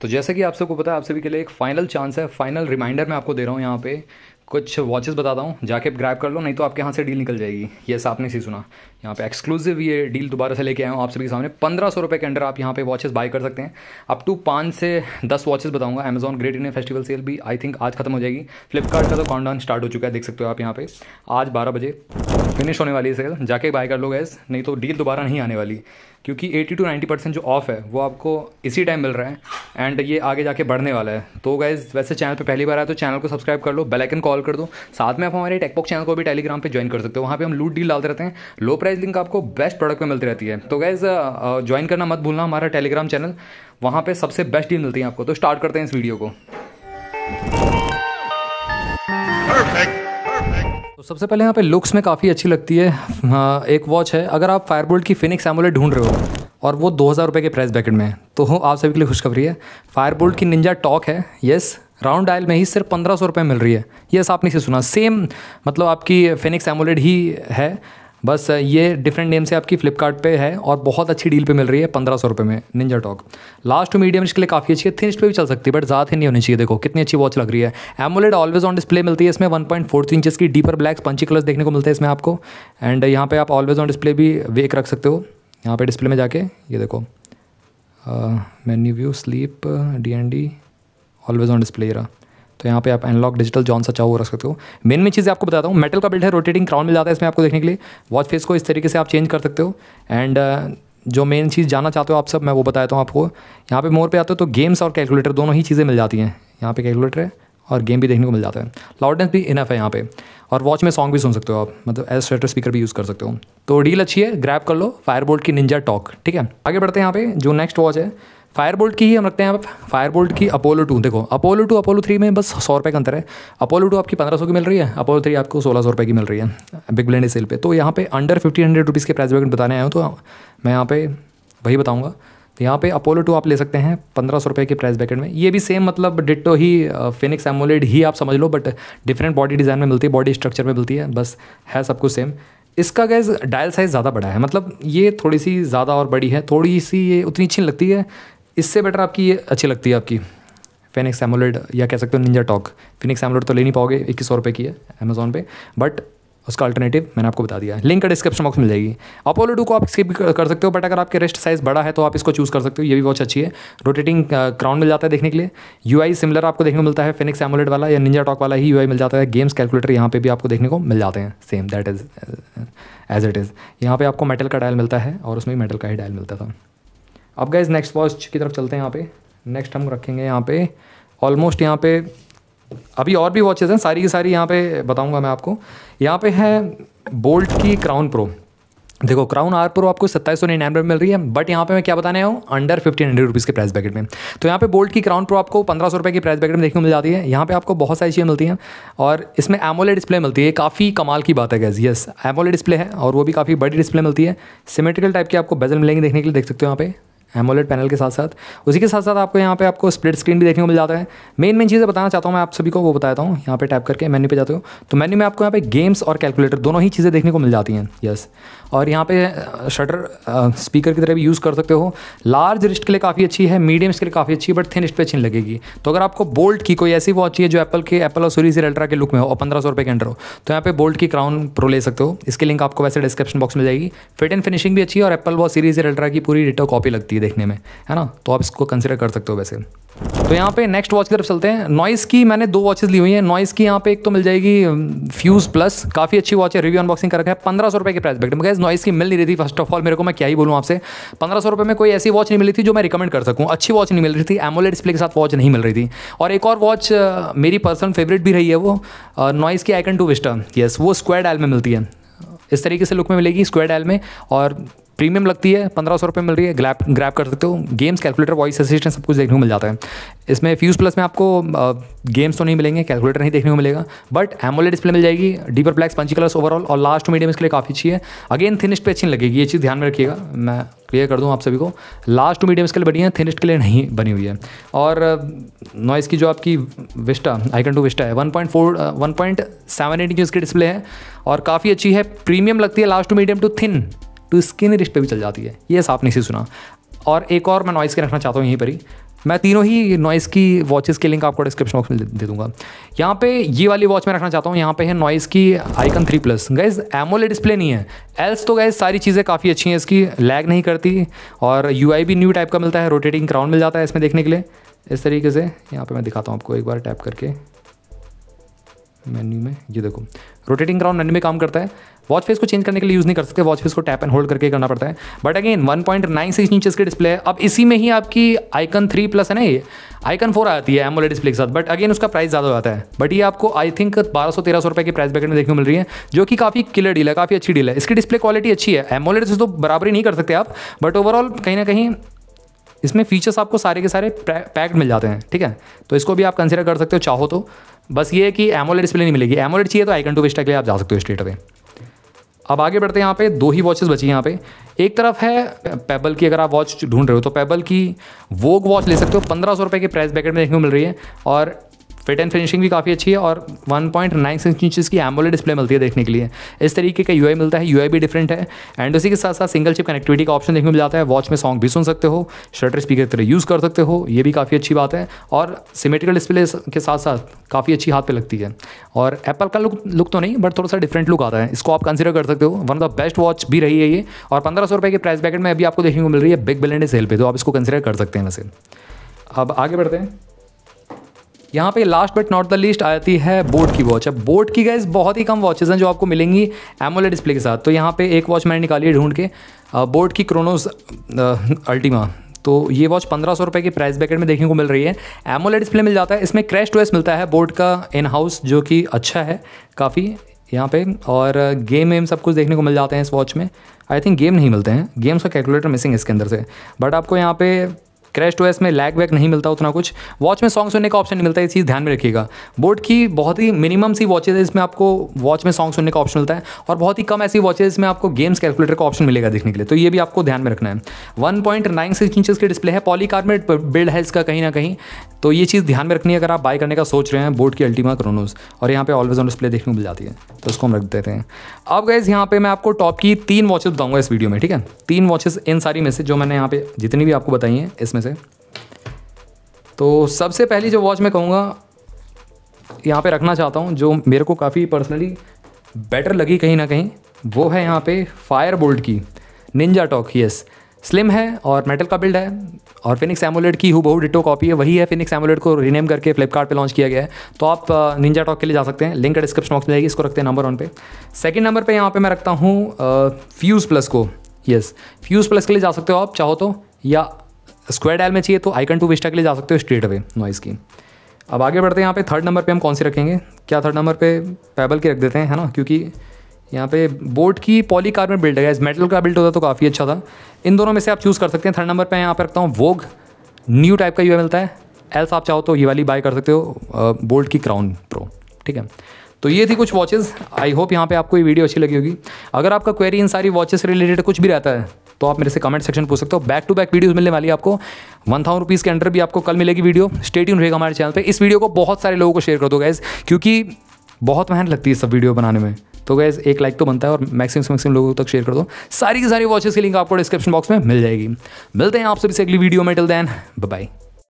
तो जैसा कि आप सबको पता है आप सभी के लिए एक फाइनल चांस है फाइनल रिमाइंडर मैं आपको दे रहा हूँ यहाँ पे कुछ वॉचेस बताता हूँ जाके ग्रैब कर लो नहीं तो आपके यहाँ से डील निकल जाएगी यस आपने सी सुना यहाँ पे एक्सक्लूसिव ये डील दोबारा से लेके आया हूँ आप सभी के सामने पंद्रह सौ रुपये के अंडर आप यहाँ पे वॉचेस बाय कर सकते हैं अप टू पाँच से दस वॉचेस बताऊँगा Amazon great Indian festival sale भी आई थिंक आज खत्म हो जाएगी फ्लिपकार्ट का तो काउंट स्टार्ट हो चुका है देख सकते हो आप यहाँ पे आज बारह बजे फिनिश होने वाली है सेल जाके बाय कर लो गैस नहीं तो डील दोबारा नहीं आने वाली क्योंकि 80 टू 90 परसेंट जो ऑफ है वो आपको इसी टाइम मिल रहा है एंड ये आगे जाके बढ़ने वाला है तो गैस वैसे चैनल पे पहली बार आया तो चैनल को सब्सक्राइब कर लो बेल आइकन कॉल कर दो साथ में आप हमारे टेकपॉक चैनल को भी टेलीग्राम पर ज्वाइन कर सकते हो वहाँ पर हम लूट डील डालते रहते हैं लो प्राइस लिंक आपको बेस्ट प्रोडक्ट में मिलती रहती है तो गैस ज्वाइन करना मत भूलना हमारा टेलीग्राम चैनल वहाँ पर सबसे बेस्ट डील मिलती है आपको तो स्टार्ट करते हैं इस वीडियो को Perfect. Perfect. तो सबसे पहले यहाँ पे लुक्स में काफ़ी अच्छी लगती है एक वॉच है अगर आप फायरबोल्ट की फिनिक्स एमोलेट ढूंढ रहे हो और वो दो हज़ार रुपये के प्राइस बैकेट में है तो आप सभी के लिए खुशखबरी है फायरबोल्ट की निंजा टॉक है येस राउंड डायल में ही सिर्फ पंद्रह सौ रुपये मिल रही है यस आपने इसे सुना सेम मतलब आपकी फिनिक्स एमोलेट ही है बस ये डिफरेंट नेम से आपकी फ्लिपकार्ट पे है और बहुत अच्छी डील पे मिल रही है पंद्रह सौ रुपये में Ninja Talk last to medium इसके लिए काफ़ी अच्छी है थिन पे भी चल सकती है बट ज़्यादा नहीं होनी चाहिए देखो कितनी अच्छी वॉच लग रही है एमोलेड ऑलवेज ऑन डिस्प्ले मिलती है इसमें one point four three inches की डीपर ब्लैक्स पंची कलर्स देखने को मिलते हैं इसमें आपको एंड यहाँ पर आप ऑलवेज ऑन डिस्प्ले भी वेक रख सकते हो यहाँ पर डिस्प्ले में जाके ये देखो menu view sleep D N D always on display रहा तो यहाँ पे आप एनलॉग डिजिटल जॉन सा चाहो रख सकते हो मेन मेन चीज़ें आपको बताता हूँ मेटल का बिल्ड है रोटेटिंग क्राउन मिल जाता है इसमें आपको देखने के लिए वॉच फेस को इस तरीके से आप चेंज कर सकते हो एंड uh, जो मेन चीज़ जानना चाहते हो आप सब मैं वो बताता हूँ आपको यहाँ पे मोर पे आते हो तो गेम्स और कैलकुलेटर दोनों ही चीज़ें मिल जाती हैं यहाँ पे कैलकुलेटर है और गेम भी देखने को मिल जाता है लाउडनेस भी इनफ है यहाँ पे और वॉच में सॉन्ग भी सुन सकते हो आप मतलब एज स्वेटर स्पीकर भी यूज़ कर सकते हो तो डील अच्छी है ग्रैप कर लो फायरबोल्ट की निंजा टॉक ठीक है आगे बढ़ते हैं यहाँ पे जो नेक्स्ट वॉच है फायर बोल्ट की ही हम रखते हैं आप फायर बोल्ट की अपोलो टू देखो अपोलो टू अपोलो थ्री में बस सौ रुपये का अंतर है अपोलो टू आपकी पंद्रह सौ की मिल रही है अपोलो थ्री आपको सोलह सौ रुपये की मिल रही है बिग ब्लैंड सेल पे तो यहाँ पे अंडर फिफ्टी हंड्रेड रुपीज़ के प्राइस बैकेट बताने आया हूँ तो मैं यहाँ पे वही बताऊँगा तो यहाँ पे अपोलो टू आप ले सकते हैं पंद्रह सौ रुपये के प्राइस बैकेट में ये भी सेम मतलब डिटो ही फिनिक्स एमोलेड ही आप समझ लो बट डिफरेंट बॉडी डिज़ाइन में मिलती है बॉडी स्ट्रक्चर में मिलती है बस है सब कुछ सेम इसका गैस डायल साइज़ ज़्यादा बड़ा है मतलब ये थोड़ी सी ज़्यादा और बड़ी है थोड़ी सी ये उतनी अच्छी लगती है इससे बेटर आपकी ये अच्छी लगती है आपकी फिनिक्स एमोलेड या कह सकते हो निंजा टॉक फिनिक्स एमोलेड तो ले नहीं पाओगे इक्कीस सौ रुपये की है अमेजोन पे बट उसका अल्टरनेटिव मैंने आपको बता दिया लिंक लिंक डिस्क्रिप्शन बॉक्स मिल जाएगी अपोलो टू को आप स्किप कर सकते हो बट अगर आपके रेस्ट साइज़ बड़ा है तो आप इसको चूज़ कर सकते हो ये भी वॉच अच्छी है रोटेटिंग क्राउन uh, मिल जाता है देखने के लिए यू आई सिमिलर आपको देखने को मिलता है फिनिक्स एमोलेट वाला या निंजा टॉक वाला ही यू आई मिल जाता है गेम्स कैलकुलेटर यहाँ पे भी आपको देखने को मिल जाते हैं same that is as it is यहाँ पे आपको मेटल का डायल मिलता है और उसमें मेटल का ही डायल मिलता था अब गए नेक्स्ट वॉच की तरफ चलते हैं यहाँ पे नेक्स्ट हम रखेंगे यहाँ पे ऑलमोस्ट यहाँ पे अभी और भी वॉचेज़ हैं सारी की सारी यहाँ पे बताऊँगा मैं आपको यहाँ पे है बोल्ट की क्राउन प्रो देखो क्राउन आर प्रो आपको सत्ताईस सौ निन्यानवे मिल रही है बट यहाँ पे मैं क्या बताने हूँ अंडर फिफ्टीन हंड्रेड रुपीज़ के प्राइस बैकेट में तो यहाँ पे बोल्ट की क्राउन प्रो आपको पंद्रह सौ रुपये की प्राइस बैकेट में देखने को मिल जाती है यहाँ पे आपको बहुत सारी चीज़ें मिलती हैं और इसमें एमोले डिस्प्ले मिलती है काफ़ी कमाल की बात है गैस येस एमोले डिस्प्ले है और वो भी काफ़ी बड़ी डिस्प्ले मिलती है सिमेट्रिकल टाइप की आपको बेजल मिलेंगे देखने के लिए देख सकते हो यहाँ पे एमोलेट पैनल के साथ साथ उसी के साथ साथ आपको यहाँ पे आपको स्प्लिट स्क्रीन भी देखने को मिल जाता है मेन मेन चीज़ें बताना चाहता हूँ मैं आप सभी को वो बताता हूँ यहाँ पे टैप करके मेन्यू पे जाते हो तो मेन्यू में आपको यहाँ पे गेम्स और कैलकुलेटर दोनों ही चीज़ें देखने को मिल जाती हैं यस और यहाँ पे शटर स्पीकर की तरह भी यूज़ कर सकते हो लार्ज रिस्ट के लिए काफ़ी अच्छी है मीडियम के लिए काफ़ी अच्छी है बट थिन रिस्ट पर अच्छी लगेगी तो अगर आपको बोल्ट की कोई ऐसी वॉच चाहिए जो एप्पल के एप्पल और सूरी अल्ट्रा के लुक में हो और पंद्रह सौ रुपये के अंडर हो तो यहाँ पे बोल्ट की क्राउन प्रो ले सकते हो इसके लिंक आपको वैसे डिस्क्रिप्शन बॉक्स में जाएगी फिट एंड फिनिशिंग भी अच्छी है और एप्पल वॉच सीरीज अल्ट्रा की पूरी रिटो कॉपी लगती है लगेगी देखने में है ना तो आप इसको कंसिडर कर सकते हो वैसे तो यहाँ पे नेक्स्ट वॉच की तरफ चलते हैं नॉइस की मैंने दो वॉचेस ली हुई हैं नॉइस की यहाँ पे एक तो मिल जाएगी फ्यूज प्लस काफ़ी अच्छी वॉच है रिव्यू अनबॉक्सिंग कर रखा है पंद्रह सौ रुपए की प्राइस बैठ मगर नॉइस की मिल नहीं रही थी फर्स्ट ऑफ ऑल मेरे को मैं क्या ही बोलूँ आपसे पंद्रह सौ रुपये में कोई ऐसी वॉच नहीं मिली थी जो मैं रिकमेंड कर सकूँ अच्छी वॉच नहीं मिल रही थी एमोले डिस्प्ले के साथ वॉच नहीं मिल रही थी और एक और वॉच मेरी पर्सनल फेवरेट भी रही है वो नॉइस की आइकन टू विस्टर यस वो स्क्वाड एल में मिलती है इस तरीके से लुक में मिलेगी स्क्वाड एल में और प्रीमियम लगती है पंद्रह सौ रुपये मिल रही है ग्रैप ग्रैप कर सकते हो games calculator voice assistant sub कुछ देखने को मिल जाता है इसमें फ्यूज़ प्लस में आपको गेम्स तो नहीं मिलेंगे कैलकुलेटर नहीं देखने को मिलेगा बट एमोले डिस्प्ले मिल जाएगी deeper blacks punchy colours overall और लास्ट मीडियम इसके लिए काफ़ी अच्छी है अगेन थिनिस्ट पे अच्छी लगेगी ये चीज़ ध्यान में रखिएगा मैं क्लियर कर दूँ आप सभी को लास्ट टू मीडियम इसके लिए बनी है थिनिस्ट के लिए नहीं बनी हुई है और नॉइस की जो आपकी विस्टा आइकन टू विस्टा है one point four one point seven eight inch इसकी डिस्प्ले है और काफ़ी अच्छी है प्रीमियम लगती है last to medium to thin तो स्किन रिश पर भी चल जाती है ये नहीं इसे सुना और एक और मैं नॉइस के रखना चाहता हूँ यहीं पर ही मैं तीनों ही नॉइस की वॉचेस के लिंक आपको डिस्क्रिप्शन बॉक्स में दे दूंगा यहाँ पे ये वाली वॉच मैं रखना चाहता हूँ यहाँ पे है नॉइस की आइकन थ्री प्लस गैस एमोले डिस्प्ले नहीं है एल्स तो गैस सारी चीज़ें काफ़ी अच्छी हैं इसकी लैग नहीं करती और यू भी न्यू टाइप का मिलता है रोटेटिंग क्राउन मिल जाता है इसमें देखने के लिए इस तरीके से यहाँ पर मैं दिखाता हूँ आपको एक बार टैप करके मेन्यू में ये देखो रोटेटिंग क्राउन मेन्यू में काम करता है वॉच फेस को चेंज करने के लिए यूज़ नहीं कर सकते वॉच फेस को टैप एंड होल्ड करके करना पड़ता है but again one point nine six inches के डिस्प्ले है अब इसी में ही आपकी आइकन थ्री प्लस है ना ये आइकन फोर आती है एमोले डिस्प्ले के साथ बट अगेन उसका प्राइस ज़्यादा हो जाता है बट ये आपको आई थिंक बारह सौ तेरह सौ रुपये की प्राइस बैकेट में देखने को मिल रही है जो कि काफ़ी क्लियर डील है काफ़ी अच्छी डील है इसकी डिस्प्ले क्वालिटी अच्छी है एमोलेड से तो बराबरी नहीं कर सकते आप बट ओवरऑल कहीं ना कहीं इसमें फीचर्स आपको सारे के सारे पैक्ड मिल जाते हैं ठीक है तो इसको भी आप कंसिडर कर सकते हो चाहो तो बस ये है कि एमोलेड डिस्प्ले नहीं मिलेगी एमोलेड चाहिए तो आइकन टू विस्टा के लिए आप जा सकते हो स्ट्रेट अवे अब आगे बढ़ते हैं यहाँ पे दो ही वॉचेस बची यहाँ पे एक तरफ है पेबल की अगर आप वॉच ढूंढ रहे हो तो पेबल की वोग वॉच ले सकते हो पंद्रह सौ रुपये की प्राइस बैकेट में देखने को मिल रही है और फिट एंड फिनिशिंग भी काफ़ी अच्छी है और 1.96 पॉइंट इंचेस की एम्बोले डिस्प्ले मिलती है देखने के लिए इस तरीके का यू मिलता है यू भी डिफरेंट है एंड उसी के साथ साथ सिंगल चिप कनेक्टिविटी का ऑप्शन देखने मिल जाता है वॉच में सॉन्ग भी सुन सकते हो शटर स्पीकर तरह यूज़ कर सकते हो ये भी काफ़ी अच्छी बात है और सिमेट्रिकल डिस्प्ले के साथ साथ काफ़ी अच्छी हाथ पे लगती है और एप्पल का लुक लुक तो नहीं बट थोड़ा सा डिफरेंट लुक आता है इसको आप कंसिडर कर सकते हो one of the best watch भी रही है ये और पंद्रह सौ रुपये के प्राइस बैकेट में अभी आपको देखने को मिल रही है बिग बिलेंडे सेल पर तो आप इसको कंसिडर कर सकते हैं वैसे अब आगे बढ़ते हैं यहाँ पे last but not the least आती है बोट की वॉच अब बोट की गैस बहुत ही कम वॉचेज हैं जो आपको मिलेंगी एमोले डिस्प्ले के साथ तो यहाँ पे एक वॉच मैंने निकाली है ढूंढ के बोट की क्रोनोस अल्टीमा तो ये वॉच पंद्रह सौ रुपये की प्राइस बैकेट में देखने को मिल रही है एमोले डिस्प्ले मिल जाता है इसमें क्रैश टू मिलता है बोट का इन हाउस जो कि अच्छा है काफ़ी यहाँ पे और गेम वेम सब कुछ देखने को मिल जाते हैं इस वॉच में आई थिंक गेम नहीं मिलते हैं गेम्स का कैलकुलेटर मिसिंग इसके अंदर से बट आपको यहाँ पे क्रैश टू में लैग वैग नहीं मिलता उतना कुछ वॉच में सॉन्ग सुनने का ऑप्शन नहीं मिलता है ये चीज़ ध्यान में रखिएगा बोट की बहुत ही मिनिमम सी वॉचेज है इसमें आपको वॉच में सॉन्ग सुनने का ऑप्शन मिलता है और बहुत ही कम ऐसी वॉचेज में आपको गेम्स कैलकुलेटर का ऑप्शन मिलेगा देखने के लिए तो ये भी आपको ध्यान में रखना है one point nine six inches की डिस्प्ले है पॉलीकार्बोनेट बिल्ड है इसका कहीं ना कहीं तो ये चीज़ ध्यान में रखनी है अगर आप बाय करने का सोच रहे हैं बोट की अल्टीमा क्रोनोस और यहाँ पे ऑलवेज ऑन डिस्प्ले देखने को मिल जाती है तो उसको हम रख देते हैं अब गैस यहाँ पे मैं आपको टॉप की तीन वॉचेज बताऊंगा इस वीडियो में ठीक है तीन वॉचेज इन सारी में से जो मैंने यहाँ पे जितनी भी आपको बताई हैं इसमें उसमें से तो सबसे पहली जो वॉच मैं कहूँगा यहाँ पे रखना चाहता हूँ जो मेरे को काफ़ी पर्सनली बेटर लगी कहीं ना कहीं वो है यहाँ पे फायर बोल्ट की निंजा टॉक यस स्लिम है और मेटल का बिल्ड है और फिनिक्स एमोलेट की हु डिटो कॉपी है वही है फिनिक्स एमोलेट को रीनेम करके फ्लिपकार्ट पे लॉन्च किया गया है तो आप निंजा uh, टॉक के लिए जा सकते हैं लिंक डिस्क्रिप्शन बॉक्स में जाएगी इसको रखते हैं नंबर वन पे सेकंड नंबर पे यहाँ पे मैं रखता हूँ फ्यूज़ uh, प्लस को यस फ्यूज़ प्लस के लिए जा सकते हो आप चाहो तो या स्क्वायर डायल में चाहिए तो आइकन टू विस्टा के लिए जा सकते हो स्ट्रेट अवे नॉइस की अब आगे बढ़ते हैं यहाँ पे थर्ड नंबर पे हम कौन सी रखेंगे क्या थर्ड नंबर पे पैबल की रख देते हैं है ना क्योंकि यहाँ पे बोर्ड की पॉली में बिल्ड है मेटल का बिल्ड होता तो काफ़ी अच्छा था इन दोनों में से आप चूज़ कर सकते हैं थर्ड नंबर पर यहाँ पर रखता हूँ वोग न्यू टाइप का यू मिलता है एल्स आप चाहो तो ये वाली बाय कर सकते हो बोल्ट की क्राउन प्रो ठीक है तो ये थी कुछ वॉचेस आई होप यहाँ पे आपको ये वीडियो अच्छी लगी होगी अगर आपका क्वेरी इन सारी वॉचेस रिलेटेड कुछ भी रहता है तो आप मेरे से कमेंट सेक्शन पूछ सकते हो बैक टू बैक वीडियोज़ मिलने वाली आपको वन थाउजेंड रुपीज़ के अंडर भी आपको कल मिलेगी वीडियो स्टेट्यून रहेगा हमारे चैनल पर इस वीडियो को बहुत सारे लोगों को शेयर कर दो गैस क्योंकि बहुत मेहनत लगती है सब वीडियो बनाने में तो गैस एक लाइक तो बनता है और मैक्सिमम से मैक्सिमम लोगों तक शेयर कर दो सारी की सारी वॉचेस की लिंक आपको डिस्क्रिप्शन बॉक्स में मिल जाएगी मिलते हैं आप सभी से अगली वीडियो में टिल दैन बाय